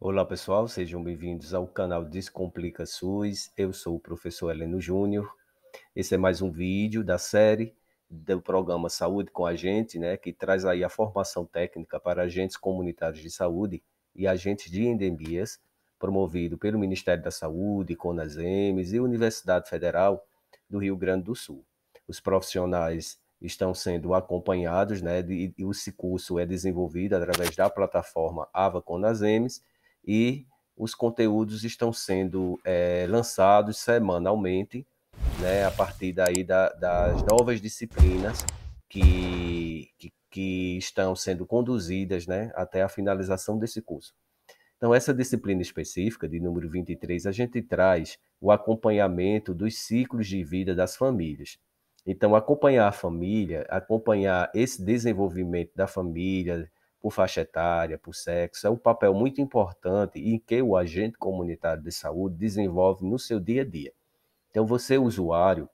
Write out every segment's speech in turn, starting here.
Olá pessoal, sejam bem-vindos ao canal Descomplica SUS. Eu sou o professor Heleno Júnior. Esse é mais um vídeo da série do programa Saúde com a Gente, né, que traz aí a formação técnica para agentes comunitários de saúde e agentes de endemias, promovido pelo Ministério da Saúde, CONASEMES e Universidade Federal do Rio Grande do Sul. Os profissionais estão sendo acompanhados, né, e, e esse curso é desenvolvido através da plataforma AVA CONASEMES, e os conteúdos estão sendo é, lançados semanalmente, né, a partir daí da, das novas disciplinas que, que, que, estão sendo conduzidas né, até a finalização desse curso. Então, essa disciplina específica, de número 23, a gente traz o acompanhamento dos ciclos de vida das famílias. Então, acompanhar a família, acompanhar esse desenvolvimento da família, por faixa etária, por sexo, é um papel muito importante em que o agente comunitário de saúde desenvolve no seu dia a dia. Então, você, usuário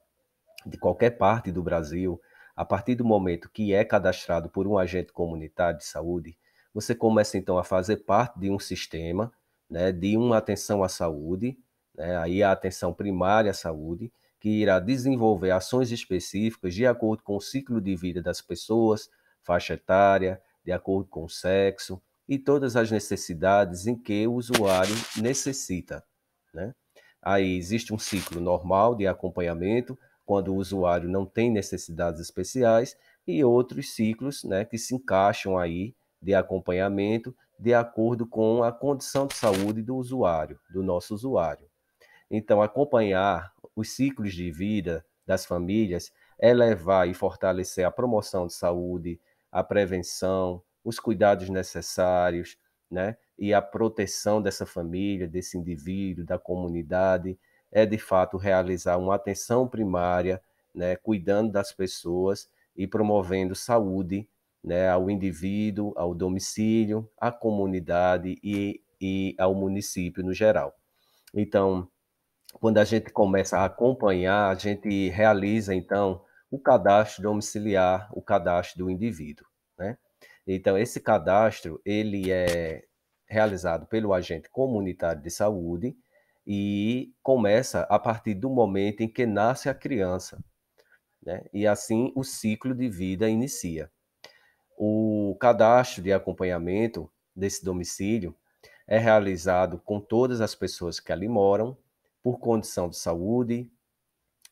de qualquer parte do Brasil, a partir do momento que é cadastrado por um agente comunitário de saúde, você começa então a fazer parte de um sistema, né, de uma atenção à saúde, né, aí a atenção primária à saúde, que irá desenvolver ações específicas de acordo com o ciclo de vida das pessoas, faixa etária, de acordo com o sexo e todas as necessidades em que o usuário necessita. Né? Aí existe um ciclo normal de acompanhamento, quando o usuário não tem necessidades especiais, e outros ciclos né, que se encaixam aí de acompanhamento de acordo com a condição de saúde do usuário, do nosso usuário. Então, acompanhar os ciclos de vida das famílias, é levar e fortalecer a promoção de saúde, a prevenção, os cuidados necessários, né? E a proteção dessa família, desse indivíduo, da comunidade, é de fato realizar uma atenção primária, né? Cuidando das pessoas e promovendo saúde, né? Ao indivíduo, ao domicílio, à comunidade e, e ao município no geral. Então, quando a gente começa a acompanhar, a gente realiza então o cadastro domiciliar, o cadastro do indivíduo. Né? Então, esse cadastro ele é realizado pelo agente comunitário de saúde e começa a partir do momento em que nasce a criança. Né? E assim o ciclo de vida inicia. O cadastro de acompanhamento desse domicílio é realizado com todas as pessoas que ali moram, por condição de saúde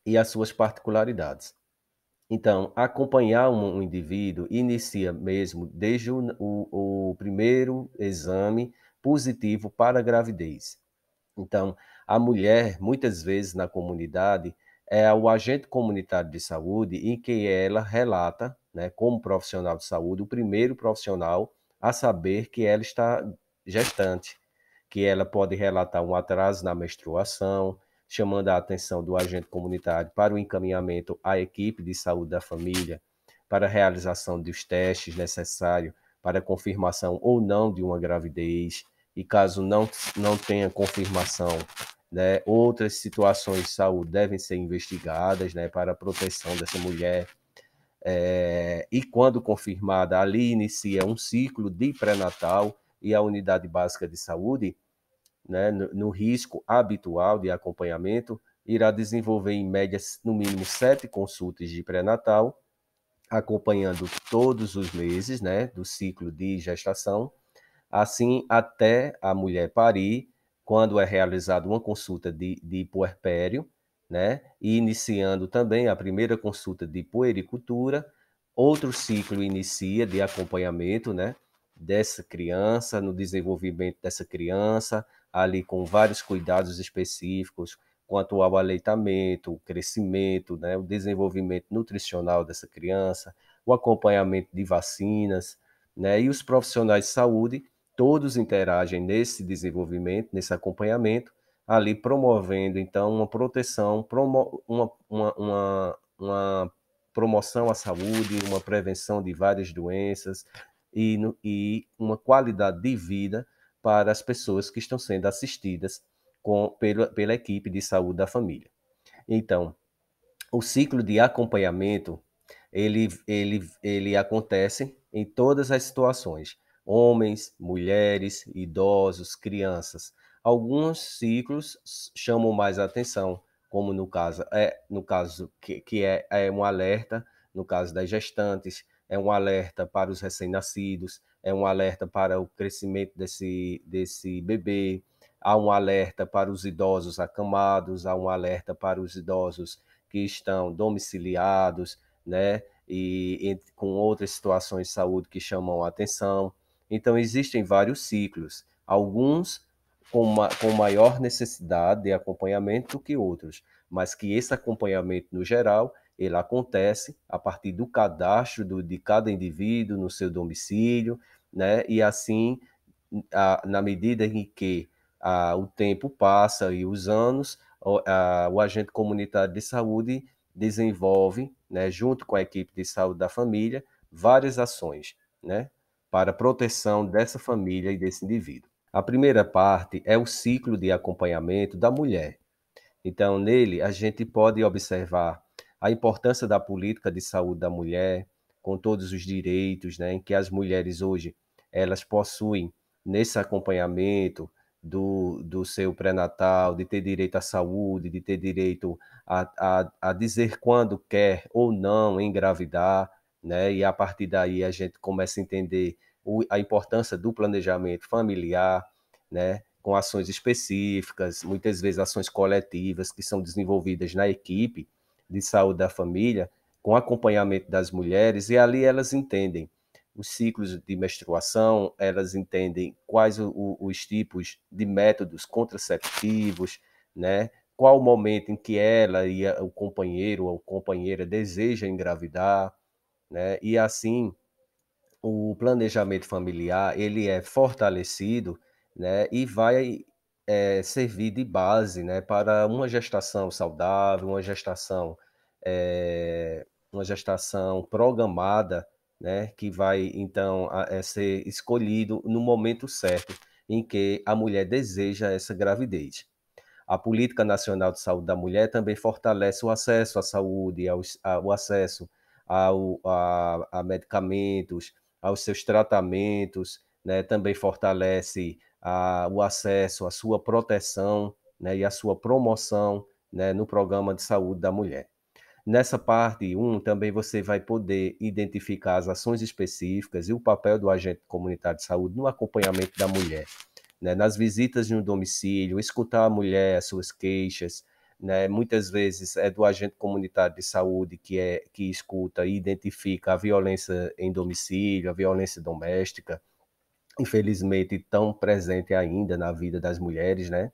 e as suas particularidades. Então, acompanhar um, um indivíduo inicia mesmo desde o, o, o primeiro exame positivo para a gravidez. Então, a mulher, muitas vezes na comunidade, é o agente comunitário de saúde em que ela relata, né, como profissional de saúde, o primeiro profissional a saber que ela está gestante, que ela pode relatar um atraso na menstruação, chamando a atenção do agente comunitário para o encaminhamento à equipe de saúde da família, para a realização dos testes necessários para confirmação ou não de uma gravidez, e caso não, não tenha confirmação, né, outras situações de saúde devem ser investigadas né, para a proteção dessa mulher. É, e quando confirmada, ali inicia um ciclo de pré-natal e a unidade básica de saúde né, no, no risco habitual de acompanhamento, irá desenvolver em média no mínimo sete consultas de pré-natal, acompanhando todos os meses né, do ciclo de gestação, assim até a mulher parir, quando é realizada uma consulta de, de puerpério, né, e iniciando também a primeira consulta de puericultura, outro ciclo inicia de acompanhamento né, dessa criança, no desenvolvimento dessa criança, ali com vários cuidados específicos quanto ao aleitamento, o crescimento, né, o desenvolvimento nutricional dessa criança, o acompanhamento de vacinas, né, e os profissionais de saúde todos interagem nesse desenvolvimento, nesse acompanhamento, ali promovendo então uma proteção, promo uma, uma, uma, uma promoção à saúde, uma prevenção de várias doenças e, no, e uma qualidade de vida para as pessoas que estão sendo assistidas com, pela, pela equipe de saúde da família. Então, o ciclo de acompanhamento ele, ele, ele acontece em todas as situações: homens, mulheres, idosos, crianças. Alguns ciclos chamam mais atenção, como no caso é no caso que, que é, é um alerta no caso das gestantes, é um alerta para os recém-nascidos, é um alerta para o crescimento desse, desse bebê, há um alerta para os idosos acamados, há um alerta para os idosos que estão domiciliados, né? E, e com outras situações de saúde que chamam a atenção. Então, existem vários ciclos, alguns com, com maior necessidade de acompanhamento do que outros, mas que esse acompanhamento, no geral, ele acontece a partir do cadastro do, de cada indivíduo no seu domicílio, né? E assim, a, na medida em que a, o tempo passa e os anos, a, o agente comunitário de saúde desenvolve, né, junto com a equipe de saúde da família, várias ações, né, para proteção dessa família e desse indivíduo. A primeira parte é o ciclo de acompanhamento da mulher. Então, nele, a gente pode observar a importância da política de saúde da mulher, com todos os direitos né, que as mulheres hoje elas possuem nesse acompanhamento do, do seu pré-natal, de ter direito à saúde, de ter direito a, a, a dizer quando quer ou não engravidar, né? e a partir daí a gente começa a entender o, a importância do planejamento familiar, né? com ações específicas, muitas vezes ações coletivas que são desenvolvidas na equipe, de saúde da família, com acompanhamento das mulheres, e ali elas entendem os ciclos de menstruação, elas entendem quais o, os tipos de métodos contraceptivos, né? qual o momento em que ela e o companheiro ou companheira deseja engravidar, né? e assim o planejamento familiar ele é fortalecido né? e vai é, servir de base né, para uma gestação saudável, uma gestação, é, uma gestação programada, né, que vai então a, a eh, ser escolhido no momento certo em que a mulher deseja essa gravidez. A Política Nacional de Saúde da Mulher também fortalece o acesso à saúde, ao, a, o acesso ao, a, a medicamentos, aos seus tratamentos, né, também fortalece a, o acesso, a sua proteção né, e a sua promoção né, no programa de saúde da mulher. Nessa parte 1, um, também você vai poder identificar as ações específicas e o papel do agente comunitário de saúde no acompanhamento da mulher, né, nas visitas no domicílio, escutar a mulher, as suas queixas, né, muitas vezes é do agente comunitário de saúde que é que escuta e identifica a violência em domicílio, a violência doméstica, infelizmente, tão presente ainda na vida das mulheres, né?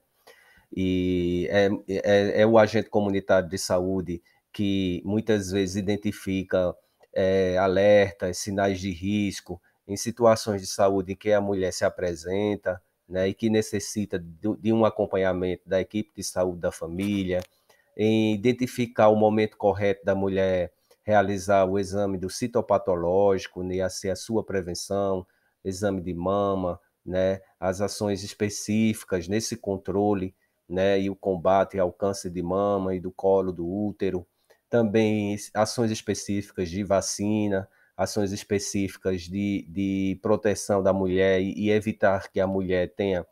E é, é, é o agente comunitário de saúde que muitas vezes identifica é, alertas, sinais de risco em situações de saúde em que a mulher se apresenta, né, e que necessita de, de um acompanhamento da equipe de saúde da família, em identificar o momento correto da mulher realizar o exame do citopatológico, né, assim, a sua prevenção, exame de mama, né, as ações específicas nesse controle né, e o combate ao câncer de mama e do colo do útero, também ações específicas de vacina, ações específicas de, de proteção da mulher e, e evitar que a mulher tenha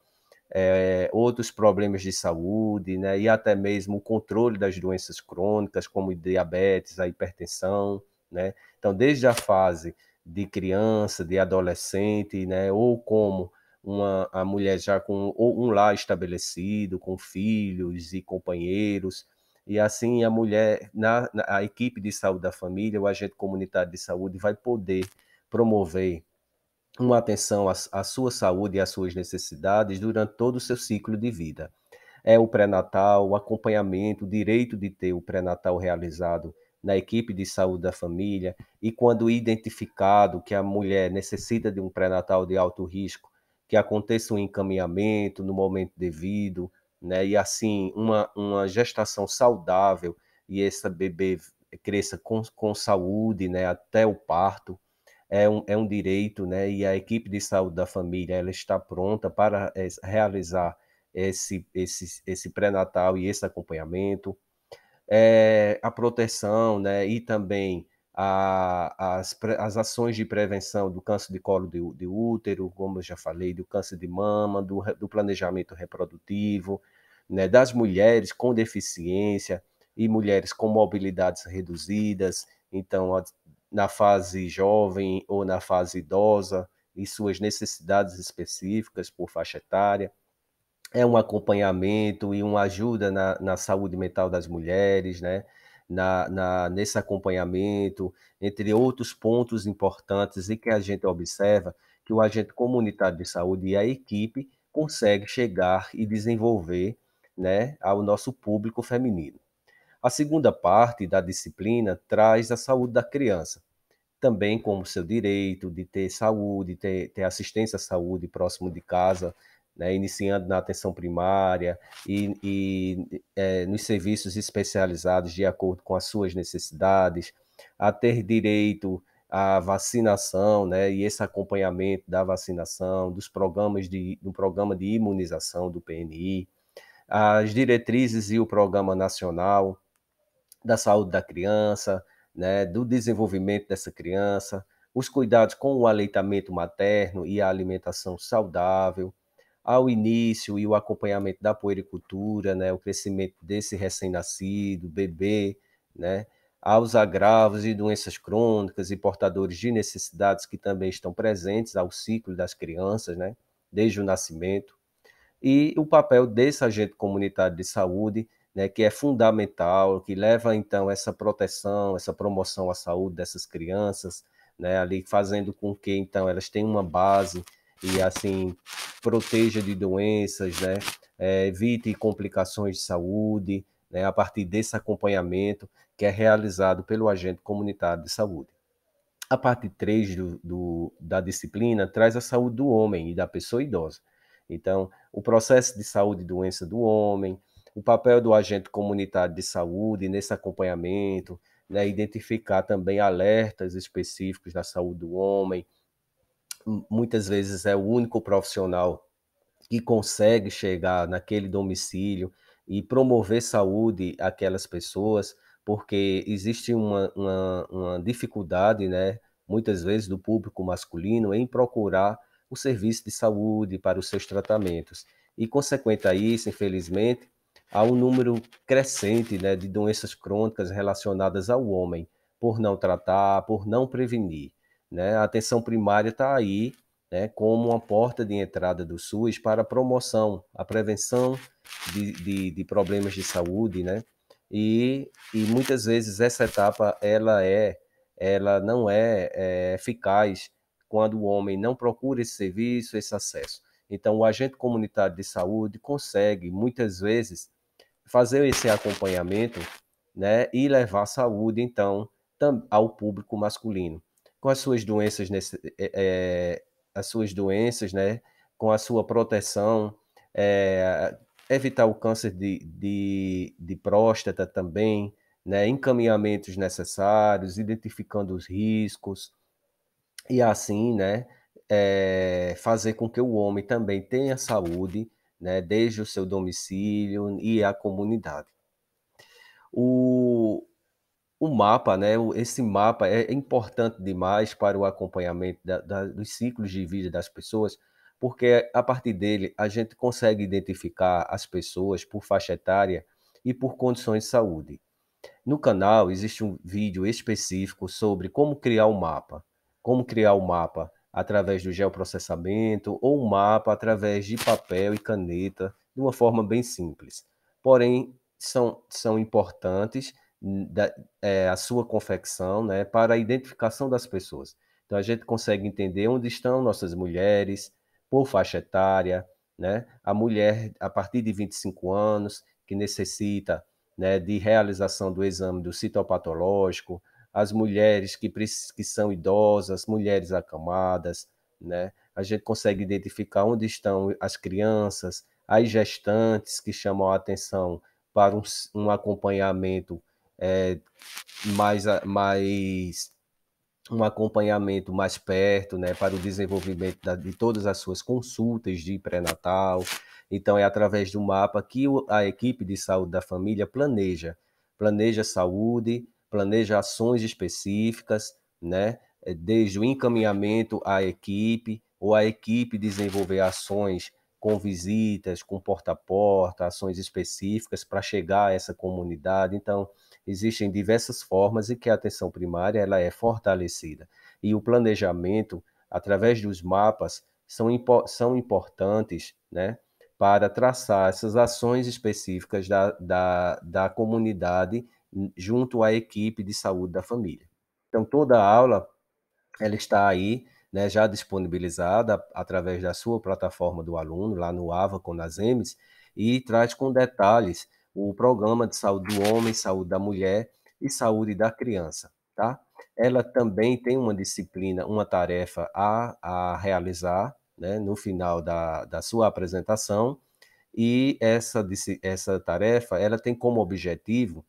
é, outros problemas de saúde, né, e até mesmo o controle das doenças crônicas, como diabetes, a hipertensão. Né? Então, desde a fase de criança, de adolescente, né? Ou como uma, a mulher já com um lar estabelecido, com filhos e companheiros, e assim a mulher, na, na, a equipe de saúde da família, o agente comunitário de saúde vai poder promover uma atenção à, à sua saúde e às suas necessidades durante todo o seu ciclo de vida. É o pré-natal, o acompanhamento, o direito de ter o pré-natal realizado na equipe de saúde da família e quando identificado que a mulher necessita de um pré-natal de alto risco, que aconteça um encaminhamento no momento devido, né? E assim, uma, uma gestação saudável e esse bebê cresça com, com saúde, né? Até o parto é um, é um direito, né? E a equipe de saúde da família, ela está pronta para eh, realizar esse, esse, esse pré-natal e esse acompanhamento é, a proteção né, e também a, as, as ações de prevenção do câncer de colo de, de, útero, como eu já falei, do câncer de mama, do, do planejamento reprodutivo, né, das mulheres com deficiência e mulheres com mobilidades reduzidas, então na fase jovem ou na fase idosa, e suas necessidades específicas por faixa etária é um acompanhamento e uma ajuda na, na saúde mental das mulheres, né? Na, na, nesse acompanhamento, entre outros pontos importantes e que a gente observa que o agente comunitário de saúde e a equipe consegue chegar e desenvolver né, ao nosso público feminino. A segunda parte da disciplina traz a saúde da criança, também como seu direito de ter saúde, ter, ter assistência à saúde próximo de casa, né, iniciando na atenção primária e, e é, nos serviços especializados de acordo com as suas necessidades, a ter direito à vacinação, né, e esse acompanhamento da vacinação, dos programas de, do programa de imunização do PNI, as diretrizes e o Programa Nacional da Saúde da Criança, né, do desenvolvimento dessa criança, os cuidados com o aleitamento materno e a alimentação saudável, ao início e o acompanhamento da poericultura, né, o crescimento desse recém-nascido, bebê, né, aos agravos e doenças crônicas e portadores de necessidades que também estão presentes ao ciclo das crianças, né, desde o nascimento, e o papel desse agente comunitário de saúde, né, que é fundamental, que leva então essa proteção, essa promoção à saúde dessas crianças, né, ali fazendo com que então elas tenham uma base e assim proteja de doenças, né? É, evite complicações de saúde, né? A partir desse acompanhamento que é realizado pelo agente comunitário de saúde. A parte 3 do, do, da disciplina traz a saúde do homem e da pessoa idosa. Então, o processo de saúde e doença do homem, o papel do agente comunitário de saúde nesse acompanhamento, né, identificar também alertas específicos da saúde do homem, muitas vezes é o único profissional que consegue chegar naquele domicílio e promover saúde àquelas pessoas, porque existe uma, uma, uma dificuldade, né, muitas vezes, do público masculino em procurar o serviço de saúde para os seus tratamentos. E, consequente a isso, infelizmente, há um número crescente né, de doenças crônicas relacionadas ao homem, por não tratar, por não prevenir. Né? A atenção primária está aí né, como uma porta de entrada do SUS para a promoção, a prevenção de, de, de problemas de saúde, né? E, e muitas vezes essa etapa ela é ela não é, é eficaz quando o homem não procura esse serviço, esse acesso. Então, o agente comunitário de saúde consegue, muitas vezes, fazer esse acompanhamento né, e levar saúde, então, ao público masculino com as suas doenças, nesse, é, é, as suas doenças, né? Com a sua proteção, é, evitar o câncer de, de, de próstata também, né? Encaminhamentos necessários, identificando os riscos e assim, né? É, fazer com que o homem também tenha saúde, né, desde o seu domicílio e a comunidade. O, o mapa, né? Esse mapa é, é importante demais para o acompanhamento da, da, dos ciclos de vida das pessoas, porque a partir dele a gente consegue identificar as pessoas por faixa etária e por condições de saúde. No canal existe um vídeo específico sobre como criar um mapa, como criar um mapa através do geoprocessamento ou um mapa através de papel e caneta, de uma forma bem simples. Porém, são, são importantes da, é, a sua confecção né, para a identificação das pessoas. Então, a gente consegue entender onde estão nossas mulheres, por faixa etária, né? a mulher a partir de 25 anos, que necessita né, de realização do exame do citopatológico, as mulheres que, que são idosas, mulheres acamadas, né? a gente consegue identificar onde estão as crianças, as gestantes que chamam a atenção para um, um acompanhamento é, mais, mais um acompanhamento mais perto, né, para o desenvolvimento da, de todas as suas consultas de pré-natal. Então, é através do mapa que o, a equipe de saúde da família planeja, planeja saúde, planeja ações específicas, né, é, desde o encaminhamento à equipe ou a equipe desenvolver ações com visitas, com porta a porta, ações específicas para chegar a essa comunidade. Então, existem diversas formas em que a atenção primária ela é fortalecida. E o planejamento, através dos mapas, são, impo são importantes né, para traçar essas ações específicas da, da, da comunidade hum, junto à equipe de saúde da família. Então, toda a aula ela está aí, né, já disponibilizada através da sua plataforma do aluno, lá no AVA com as EMES, e traz com detalhes o Programa de Saúde do Homem, Saúde da Mulher e Saúde da Criança, tá? Ela também tem uma disciplina, uma tarefa a, a realizar, né, no final da, da sua apresentação, e essa, essa tarefa, ela tem como objetivo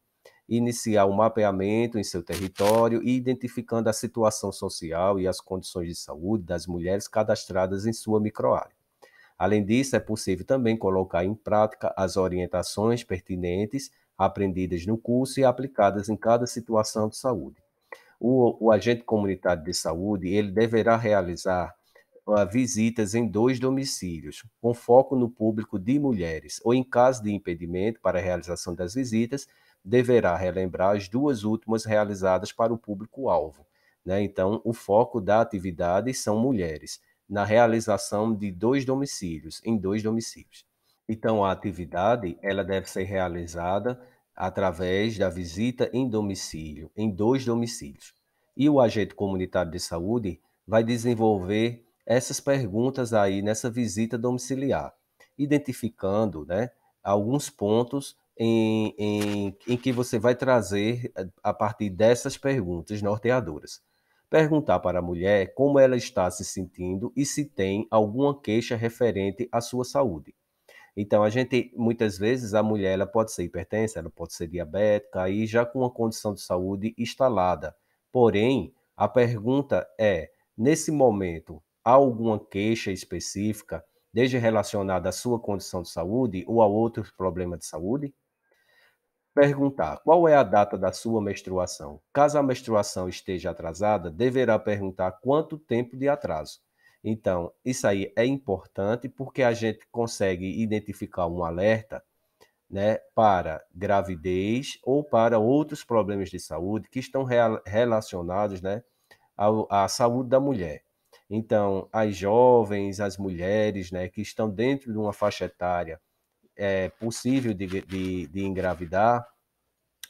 iniciar o um mapeamento em seu território e identificando a situação social e as condições de saúde das mulheres cadastradas em sua microárea. Além disso, é possível também colocar em prática as orientações pertinentes aprendidas no curso e aplicadas em cada situação de saúde. O, o agente comunitário de saúde ele deverá realizar uh, visitas em dois domicílios, com foco no público de mulheres, ou em caso de impedimento para a realização das visitas, deverá relembrar as duas últimas realizadas para o público-alvo. Né? Então, o foco da atividade são mulheres na realização de dois domicílios, em dois domicílios. Então, a atividade ela deve ser realizada através da visita em domicílio, em dois domicílios. E o agente comunitário de saúde vai desenvolver essas perguntas aí nessa visita domiciliar, identificando né, alguns pontos em, em, em que você vai trazer eh, a partir dessas perguntas norteadoras. Perguntar para a mulher como ela está se sentindo e se tem alguma queixa referente à sua saúde. Então, a gente, muitas vezes, a mulher ela pode ser hipertensa, ela pode ser diabética e já com uma condição de saúde instalada. Porém, a pergunta é: nesse momento, há alguma queixa específica, desde relacionada à sua condição de saúde ou a outros problemas de saúde? Perguntar qual é a data da sua menstruação. Caso a menstruação esteja atrasada, deverá perguntar quanto tempo de atraso. Então, isso aí é importante porque a gente consegue identificar um alerta né, para gravidez ou para outros problemas de saúde que estão relacionados né, à, à saúde da mulher. Então, as jovens, as mulheres né, que estão dentro de uma faixa etária é, possível de, de, de engravidar,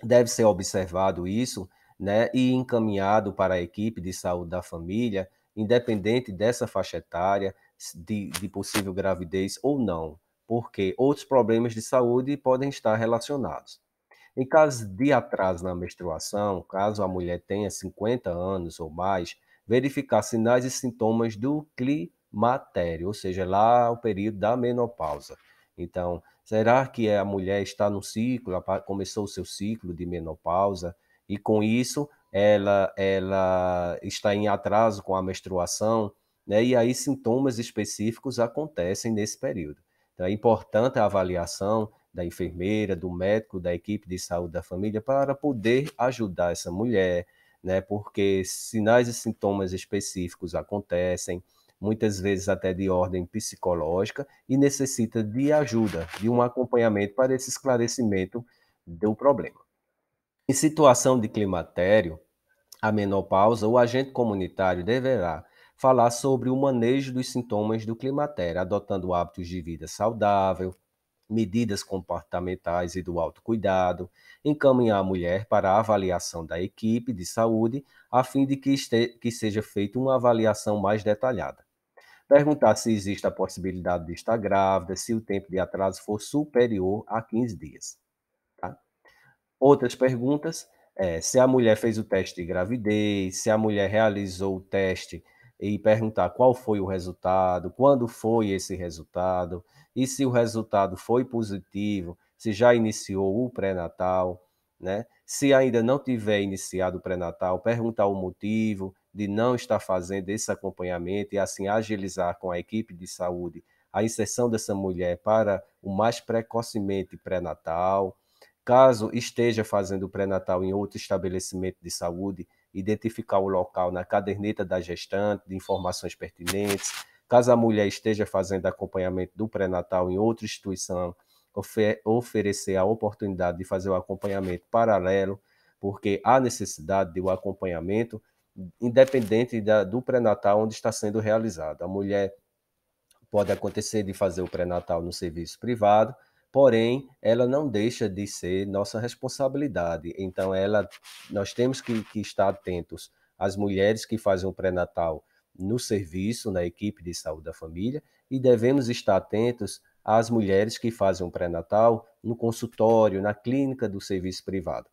deve ser observado isso, né, e encaminhado para a equipe de saúde da família, independente dessa faixa etária, de, de possível gravidez ou não, porque outros problemas de saúde podem estar relacionados. Em caso de atraso na menstruação, caso a mulher tenha 50 anos ou mais, verificar sinais e sintomas do climatério, ou seja, lá o período da menopausa. Então, Será que a mulher está no ciclo, começou o seu ciclo de menopausa e com isso ela, ela está em atraso com a menstruação, né? E aí sintomas específicos acontecem nesse período. Então é importante a avaliação da enfermeira, do médico, da equipe de saúde da família para poder ajudar essa mulher, né? Porque sinais e sintomas específicos acontecem, muitas vezes até de ordem psicológica, e necessita de ajuda, de um acompanhamento para esse esclarecimento do problema. Em situação de climatério, a menopausa, o agente comunitário deverá falar sobre o manejo dos sintomas do climatério, adotando hábitos de vida saudável, medidas comportamentais e do autocuidado, encaminhar a mulher para a avaliação da equipe de saúde, a fim de que, este, que seja feita uma avaliação mais detalhada perguntar se existe a possibilidade de estar grávida, se o tempo de atraso for superior a 15 dias. Tá? Outras perguntas é se a mulher fez o teste de gravidez, se a mulher realizou o teste e perguntar qual foi o resultado, quando foi esse resultado, e se o resultado foi positivo, se já iniciou o pré-natal, né? Se ainda não tiver iniciado o pré-natal, perguntar o motivo de não estar fazendo esse acompanhamento e assim agilizar com a equipe de saúde a inserção dessa mulher para o mais precocemente pré-natal. Caso esteja fazendo o pré-natal em outro estabelecimento de saúde, identificar o local na caderneta da gestante de informações pertinentes. Caso a mulher esteja fazendo acompanhamento do pré-natal em outra instituição, oferecer a oportunidade de fazer o acompanhamento paralelo, porque há necessidade de um acompanhamento independente da, do pré-natal onde está sendo realizado. A mulher pode acontecer de fazer o pré-natal no serviço privado, porém ela não deixa de ser nossa responsabilidade. Então ela, nós temos que, que estar atentos às mulheres que fazem o pré-natal no serviço, na equipe de saúde da família, e devemos estar atentos às mulheres que fazem o um pré-natal no consultório, na clínica do serviço privado.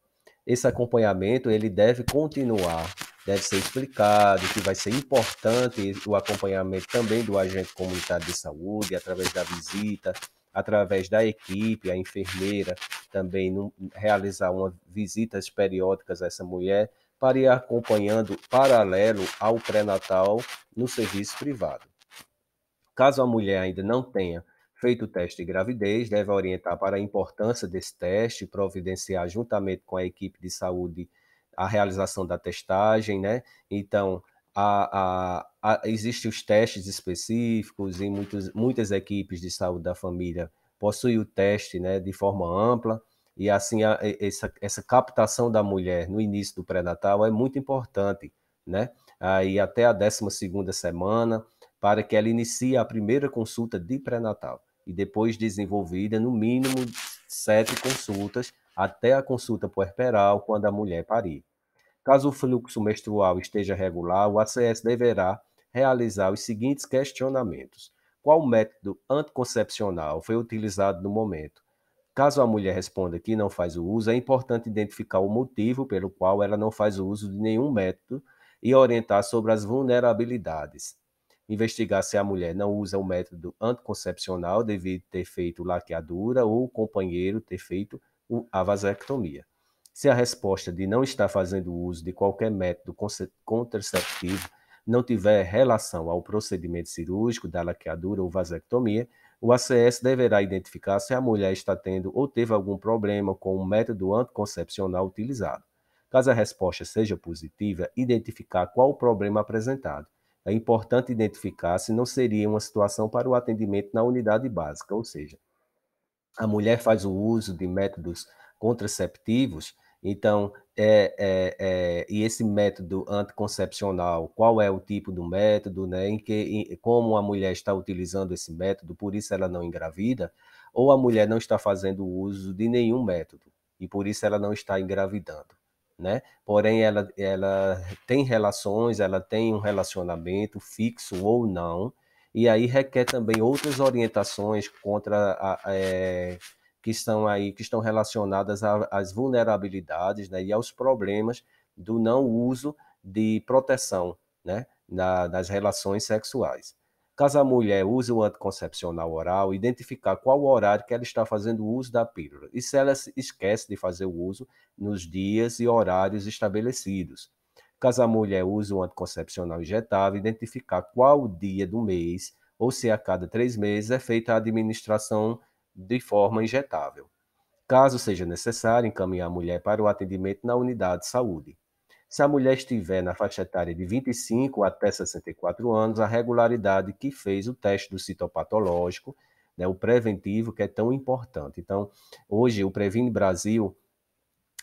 Esse acompanhamento ele deve continuar, deve ser explicado que vai ser importante o acompanhamento também do agente comunitário de saúde através da visita, através da equipe, a enfermeira também realizar uma, visitas periódicas a essa mulher para ir acompanhando paralelo ao pré-natal no serviço privado. Caso a mulher ainda não tenha feito o teste de gravidez, deve orientar para a importância desse teste, providenciar juntamente com a equipe de saúde a realização da testagem, né? Então, a, a, a existem os testes específicos e muitos, muitas equipes de saúde da família possuem o teste né, de forma ampla e assim, a, essa, essa captação da mulher no início do pré-natal é muito importante, né? Aí até a 12 segunda semana, para que ela inicie a primeira consulta de pré-natal e depois desenvolvida no mínimo sete consultas até a consulta puerperal quando a mulher parir. Caso o fluxo menstrual esteja regular, o ACS deverá realizar os seguintes questionamentos: qual método anticoncepcional foi utilizado no momento? Caso a mulher responda que não faz o uso, é importante identificar o motivo pelo qual ela não faz o uso de nenhum método e orientar sobre as vulnerabilidades. Investigar se a mulher não usa o método anticoncepcional devido ter feito laqueadura ou o companheiro ter feito a vasectomia. Se a resposta de não estar fazendo uso de qualquer método contraceptivo não tiver relação ao procedimento cirúrgico da laqueadura é ou vasectomia, o ACS deverá identificar se a mulher está tendo ou teve algum problema com o método anticoncepcional utilizado. Caso a resposta seja positiva, identificar qual o problema apresentado. É importante identificar se não seria uma situação para o atendimento na unidade básica, ou seja, a mulher faz o uso de métodos contraceptivos, então é, é, é, e esse método anticoncepcional, qual é o tipo do método, né, em que, em, como a mulher está utilizando esse método, por isso ela não engravida, ou a mulher não está fazendo uso de nenhum método e por isso ela não está engravidando, né? Porém, ela, ela tem relações, ela tem um relacionamento fixo ou não, e aí requer também outras orientações contra a, a, é, que estão aí, que estão relacionadas às vulnerabilidades né, e aos problemas do não uso de proteção né, na, nas relações sexuais. Caso a mulher use o anticoncepcional oral, identificar qual horário que ela está fazendo uso da pílula e se ela esquece de fazer o uso nos dias e horários estabelecidos. Caso a mulher use o anticoncepcional injetável, identificar qual dia do mês ou se é a cada três meses é feita a administração de forma injetável. Caso seja necessário, encaminhar a mulher para o atendimento na unidade de saúde. Se a mulher estiver na faixa etária de 25 até 64 anos, a regularidade que fez o teste do citopatológico, né, o preventivo, que é tão importante. Então, hoje, o Previne Brasil,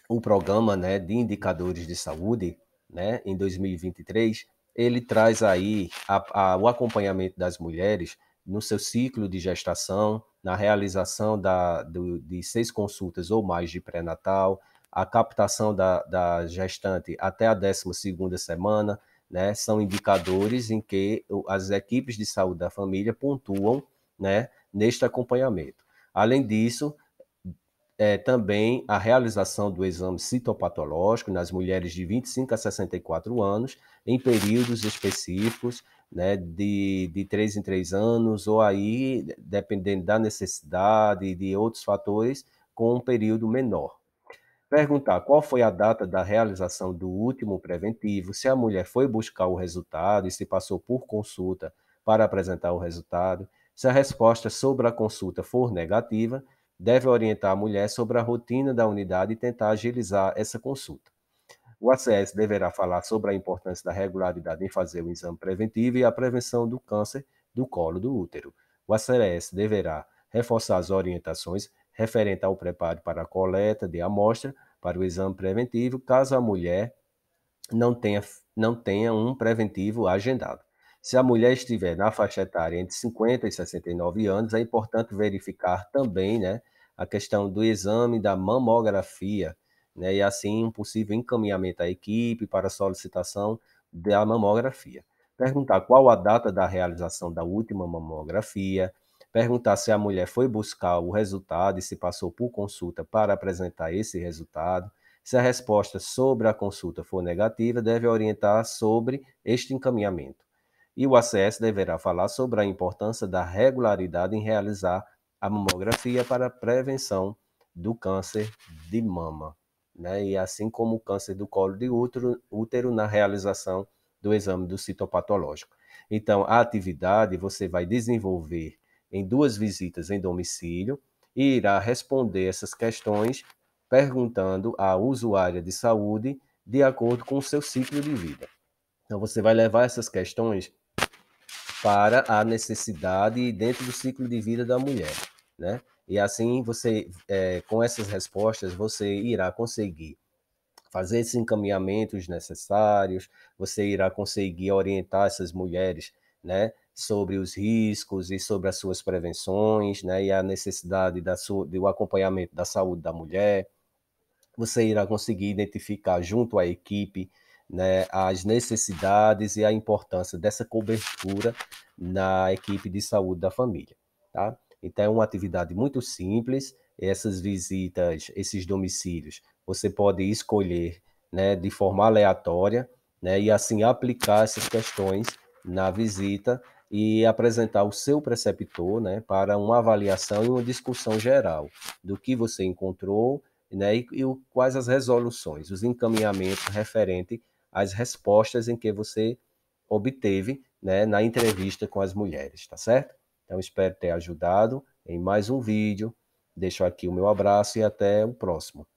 o programa né, de indicadores de saúde, né, em 2023, ele traz aí a, a, o acompanhamento das mulheres no seu ciclo de gestação, na realização da, do, de seis consultas ou mais de pré-natal, a captação da, da gestante até a 12 semana, né, são indicadores em que as equipes de saúde da família pontuam né, neste acompanhamento. Além disso, é, também a realização do exame citopatológico nas mulheres de 25 a 64 anos, em períodos específicos, né, de, de três em três anos, ou aí, dependendo da necessidade e de outros fatores, com um período menor. Perguntar qual foi a data da realização do último preventivo, se a mulher foi buscar o resultado e se passou por consulta para apresentar o resultado. Se a resposta sobre a consulta for negativa, deve orientar a mulher sobre a rotina da unidade e tentar agilizar essa consulta. O ACS deverá falar sobre a importância da regularidade em fazer o exame preventivo e a prevenção do câncer do colo do útero. O ACS deverá reforçar as orientações referente ao preparo para a coleta de amostra para o exame preventivo, caso a mulher não tenha, não tenha um preventivo agendado. Se a mulher estiver na faixa etária entre 50 e 69 anos, é importante verificar também né, a questão do exame da mamografia né, e assim um possível encaminhamento à equipe para solicitação da mamografia. Perguntar qual a data da realização da última mamografia, perguntar se a mulher foi buscar o resultado e se passou por consulta para apresentar esse resultado. Se a resposta sobre a consulta for negativa, deve orientar sobre este encaminhamento. E o ACS deverá falar sobre a importância da regularidade em realizar a mamografia para a prevenção do câncer de mama né? E assim como o câncer do colo de útero, útero na realização do exame do citopatológico. Então, a atividade você vai desenvolver em duas visitas em domicílio e irá responder essas questões perguntando à usuária de saúde de acordo com o seu ciclo de vida. Então, você vai levar essas questões para a necessidade dentro do ciclo de vida da mulher, né? E assim você, é, com essas respostas, você irá conseguir fazer esses encaminhamentos necessários, você irá conseguir orientar essas mulheres, né, sobre os riscos e sobre as suas prevenções, né, e a necessidade da sua, do acompanhamento da saúde da mulher. Você irá conseguir identificar junto à equipe né, as necessidades e a importância dessa cobertura na equipe de saúde da família, tá? Então, é uma atividade muito simples. Essas visitas, esses domicílios, você pode escolher né, de forma aleatória né, e assim aplicar essas questões na visita e apresentar o seu preceptor né, para uma avaliação e uma discussão geral do que você encontrou né, e, e quais as resoluções, os encaminhamentos referente às respostas em que você obteve né, na entrevista com as mulheres, tá certo? Então espero ter ajudado em mais um vídeo. Deixo aqui o meu abraço e até o próximo.